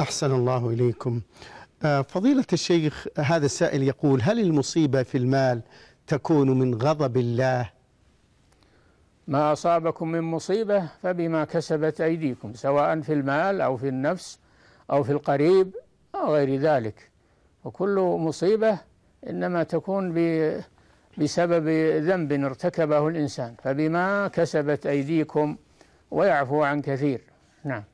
أحسن الله إليكم آه، فضيلة الشيخ هذا السائل يقول هل المصيبة في المال تكون من غضب الله ما أصابكم من مصيبة فبما كسبت أيديكم سواء في المال أو في النفس أو في القريب أو غير ذلك وكل مصيبة إنما تكون بسبب ذنب ارتكبه الإنسان فبما كسبت أيديكم ويعفو عن كثير نعم